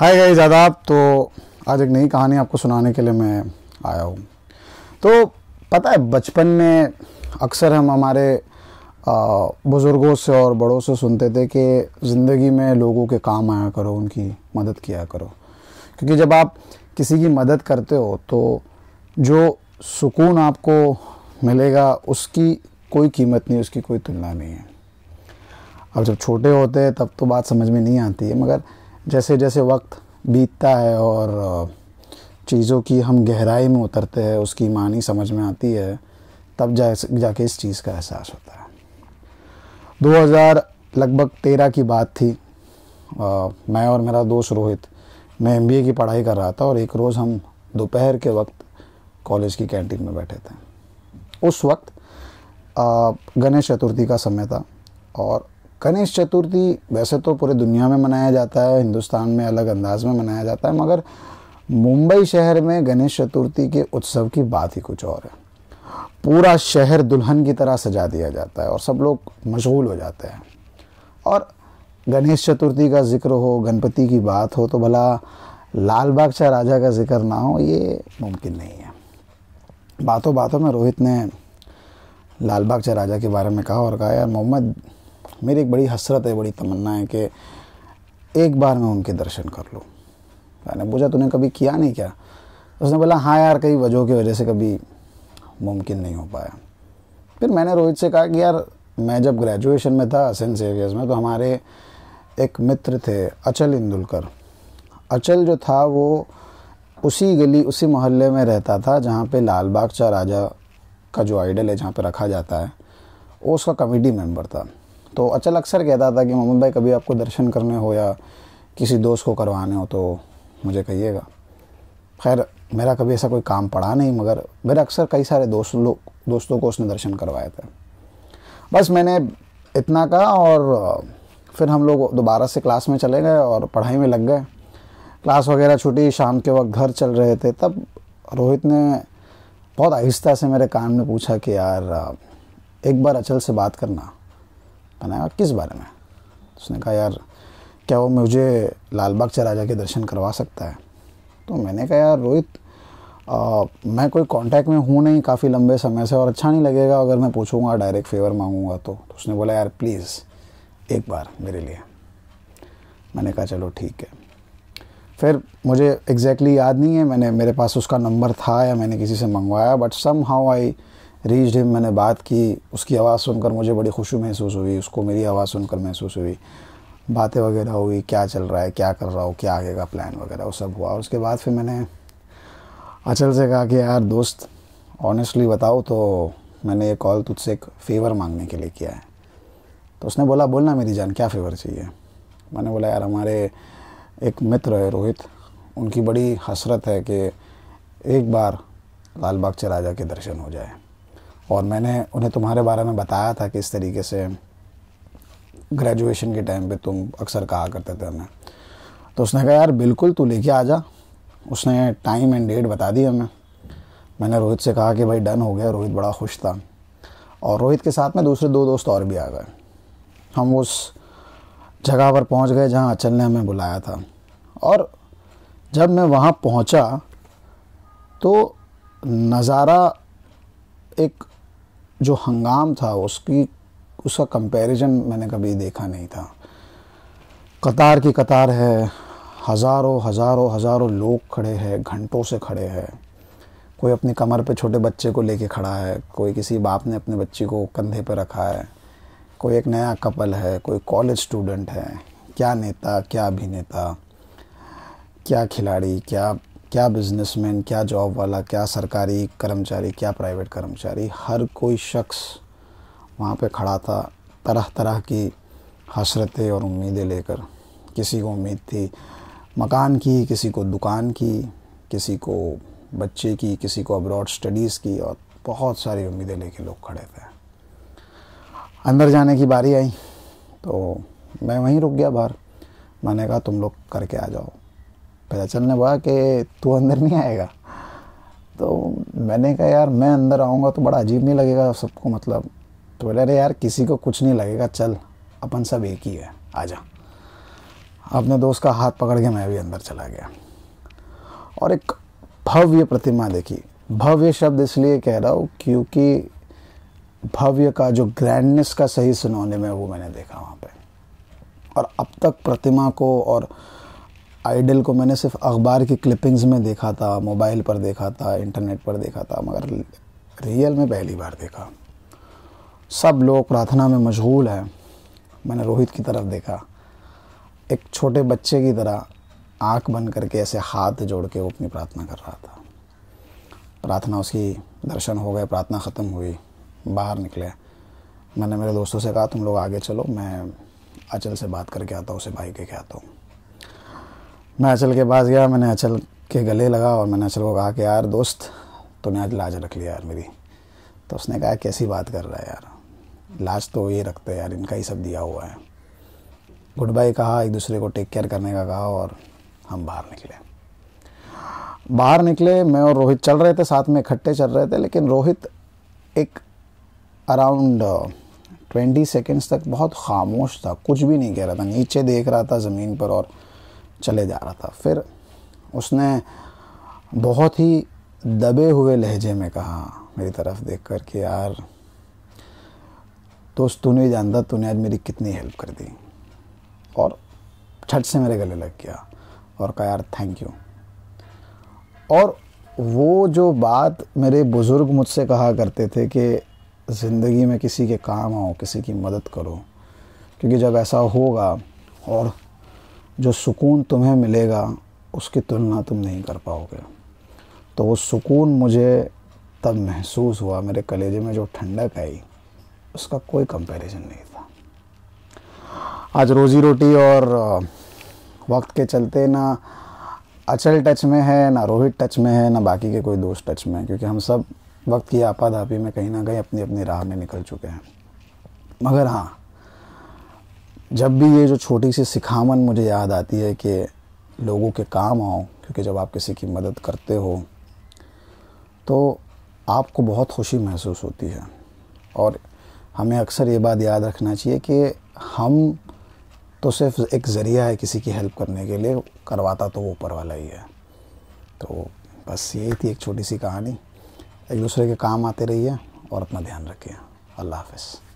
hi guys आदाब तो आज एक नई कहानी आपको सुनाने के लिए मैं आया हूँ तो पता है बचपन में अक्सर हम हमारे बुज़ुर्गों से और बड़ों से सुनते थे कि ज़िंदगी में लोगों के काम आया करो उनकी मदद किया करो क्योंकि जब आप किसी की मदद करते हो तो जो सुकून आपको मिलेगा उसकी कोई कीमत नहीं उसकी कोई तुलना नहीं है अब जब छोटे होते हैं तब तो बात समझ में नहीं आती है मगर जैसे जैसे वक्त बीतता है और चीज़ों की हम गहराई में उतरते हैं उसकी मानी समझ में आती है तब जा जाके इस चीज़ का एहसास होता है 2000 लगभग तेरह की बात थी आ, मैं और मेरा दोस्त रोहित मैं एम की पढ़ाई कर रहा था और एक रोज़ हम दोपहर के वक्त कॉलेज की कैंटीन में बैठे थे उस वक्त गणेश चतुर्थी का समय था और गणेश चतुर्थी वैसे तो पूरे दुनिया में मनाया जाता है हिंदुस्तान में अलग अंदाज में मनाया जाता है मगर मुंबई शहर में गणेश चतुर्थी के उत्सव की बात ही कुछ और है पूरा शहर दुल्हन की तरह सजा दिया जाता है और सब लोग मशगूल हो जाते हैं और गणेश चतुर्थी का जिक्र हो गणपति की बात हो तो भला लाल बागचा राजा का जिक्र ना हो ये मुमकिन नहीं है बातों बातों में रोहित ने लाल बागचा राजा के बारे में कहा और कहा यार मोहम्मद मेरी एक बड़ी हसरत है बड़ी तमन्ना है कि एक बार मैं उनके दर्शन कर लूँ मैंने पूछा तूने कभी किया नहीं क्या उसने बोला हाँ यार कई वजहों की वजह से कभी मुमकिन नहीं हो पाया फिर मैंने रोहित से कहा कि यार मैं जब ग्रेजुएशन में था सेंट सेवियर्स में तो हमारे एक मित्र थे अचल इंदुलकर अचल जो था वो उसी गली उसी मोहल्ले में रहता था जहाँ पे लाल बाग चा राजा का जो आइडल है जहाँ पे रखा जाता है वो उसका कमेटी मेंबर था तो अचल अच्छा अक्सर कहता था कि मोहम्मद भाई कभी आपको दर्शन करने हो या किसी दोस्त को करवाने हो तो मुझे कहिएगा खैर मेरा कभी ऐसा कोई काम पड़ा नहीं मगर मेरे अक्सर कई सारे दोस्त लोग दोस्तों को उसने दर्शन करवाए थे बस मैंने इतना कहा और फिर हम लोग दोबारा से क्लास में चले गए और पढ़ाई में लग गए क्लास वगैरह छुटी शाम के वक्त घर चल रहे थे तब रोहित ने बहुत आहिस्ता से मेरे कान में पूछा कि यार एक बार अचल से बात करना मैंने कहा किस बारे में तो उसने कहा यार क्या वो मुझे लाल बाग चराजा के दर्शन करवा सकता है तो मैंने कहा यार रोहित आ, मैं कोई कांटेक्ट में हूँ नहीं काफ़ी लंबे समय से और अच्छा नहीं लगेगा अगर मैं पूछूंगा डायरेक्ट फेवर मांगूंगा तो, तो उसने बोला यार प्लीज़ एक बार मेरे लिए मैंने कहा चलो ठीक है फिर मुझे एग्जैक्टली exactly याद नहीं है मैंने मेरे पास उसका नंबर था या मैंने किसी से मंगवाया but somehow I reach him मैंने बात की उसकी आवाज़ सुनकर मुझे बड़ी खुशी महसूस हुई उसको मेरी आवाज़ सुनकर महसूस हुई बातें वगैरह हुई क्या चल रहा है क्या कर रहा हो क्या आगे का प्लान वगैरह वो सब हुआ और उसके बाद फिर मैंने अचल से कहा कि यार दोस्त ऑनेस्टली बताओ तो मैंने ये कॉल तुझसे एक फ़ेवर मांगने के लिए किया है तो उसने बोला बोलना मेरी जान क्या फ़ेवर चाहिए मैंने बोला यार हमारे एक मित्र है रोहित उनकी बड़ी हसरत है कि एक बार लाल बाग चला जा के दर्शन हो जाए और मैंने उन्हें तुम्हारे बारे में बताया था कि इस तरीके से ग्रेजुएशन के टाइम पे तुम अक्सर कहा करते थे हमें तो उसने कहा यार बिल्कुल तू लेके आ जा उसने टाइम एंड डेट बता दी हमें मैंने रोहित से कहा कि भाई डन हो गया रोहित बड़ा खुश था और रोहित के साथ में दूसरे दो दोस्त और भी आ गए हम उस जगह पर पहुंच गए जहां अचल ने हमें बुलाया था और जब मैं वहां पहुंचा तो नज़ारा एक जो हंगाम था उसकी उसका कंपैरिजन मैंने कभी देखा नहीं था कतार की कतार है हज़ारों हज़ारों हज़ारों लोग खड़े हैं घंटों से खड़े हैं कोई अपनी कमर पे छोटे बच्चे को लेके खड़ा है कोई किसी बाप ने अपने बच्चे को कंधे पर रखा है कोई एक नया कपल है कोई कॉलेज स्टूडेंट है क्या नेता क्या अभिनेता क्या खिलाड़ी क्या क्या बिजनेसमैन क्या जॉब वाला क्या सरकारी कर्मचारी क्या प्राइवेट कर्मचारी हर कोई शख्स वहाँ पे खड़ा था तरह तरह की हसरतें और उम्मीदें लेकर किसी को उम्मीद थी मकान की किसी को दुकान की किसी को बच्चे की किसी को अब्रॉड स्टडीज़ की और बहुत सारी उम्मीदें लेके लोग खड़े थे अंदर जाने की बारी आई तो मैं वहीं रुक गया बाहर मैंने कहा तुम लोग करके आ जाओ पता चलने लगा कि तू अंदर नहीं आएगा तो मैंने कहा यार मैं अंदर आऊँगा तो बड़ा अजीब नहीं लगेगा सबको मतलब तो बोले अरे यार किसी को कुछ नहीं लगेगा चल अपन सब एक ही है आ जा अपने दोस्त का हाथ पकड़ के मैं भी अंदर चला गया और एक भव्य प्रतिमा देखी भव्य शब्द इसलिए कह रहा हूँ क्योंकि भव्य का जो ग्रैंडनेस का सही सुनौने में वो मैंने देखा वहाँ पे और अब तक प्रतिमा को और आइडल को मैंने सिर्फ अखबार की क्लिपिंग्स में देखा था मोबाइल पर देखा था इंटरनेट पर देखा था मगर रियल में पहली बार देखा सब लोग प्रार्थना में मशगूल हैं मैंने रोहित की तरफ देखा एक छोटे बच्चे की तरह आंख बंद करके ऐसे हाथ जोड़ के वो अपनी प्रार्थना कर रहा था प्रार्थना उसकी दर्शन हो गए प्रार्थना ख़त्म हुई बाहर निकले मैंने मेरे दोस्तों से कहा तुम लोग आगे चलो मैं अचल से बात करके आता हूँ उसे भाई के आता हूँ मैं अचल के पास गया मैंने अचल के गले लगा और मैंने अचल को कहा कि यार दोस्त तूने आज लाज रख लिया यार मेरी तो उसने कहा कैसी बात कर रहा है यार लाज तो ये रखते हैं यार इनका ही सब दिया हुआ है गुड बाय कहा एक दूसरे को टेक केयर करने का कहा और हम बाहर निकले बाहर निकले मैं और रोहित चल रहे थे साथ में इकट्ठे चल रहे थे लेकिन रोहित एक अराउंड ट्वेंटी सेकेंड्स तक बहुत खामोश था कुछ भी नहीं कह रहा था नीचे देख रहा था ज़मीन पर और चले जा रहा था फिर उसने बहुत ही दबे हुए लहजे में कहा मेरी तरफ देख कर कि यार दोस्त तू नहीं जानता तूने आज मेरी कितनी हेल्प कर दी और छट से मेरे गले लग गया और कहा यार थैंक यू और वो जो बात मेरे बुज़ुर्ग मुझसे कहा करते थे कि ज़िंदगी में किसी के काम आओ किसी की मदद करो क्योंकि जब ऐसा होगा और जो सुकून तुम्हें मिलेगा उसकी तुलना तुम नहीं कर पाओगे तो वो सुकून मुझे तब महसूस हुआ मेरे कलेजे में जो ठंडक आई उसका कोई कंपैरिजन नहीं था आज रोज़ी रोटी और वक्त के चलते ना अचल टच में है ना रोहित टच में है ना बाकी के कोई दोस्त टच में है क्योंकि हम सब वक्त की आपाधापी में कहीं ना कहीं अपनी अपनी राह में निकल चुके हैं मगर हाँ जब भी ये जो छोटी सी सिखामन मुझे याद आती है कि लोगों के काम आओ क्योंकि जब आप किसी की मदद करते हो तो आपको बहुत खुशी महसूस होती है और हमें अक्सर ये बात याद रखना चाहिए कि हम तो सिर्फ एक ज़रिया है किसी की हेल्प करने के लिए करवाता तो वो ऊपर वाला ही है तो बस यही थी एक छोटी सी कहानी एक दूसरे के काम आते रहिए और अपना ध्यान रखिए अल्लाह हाफिज़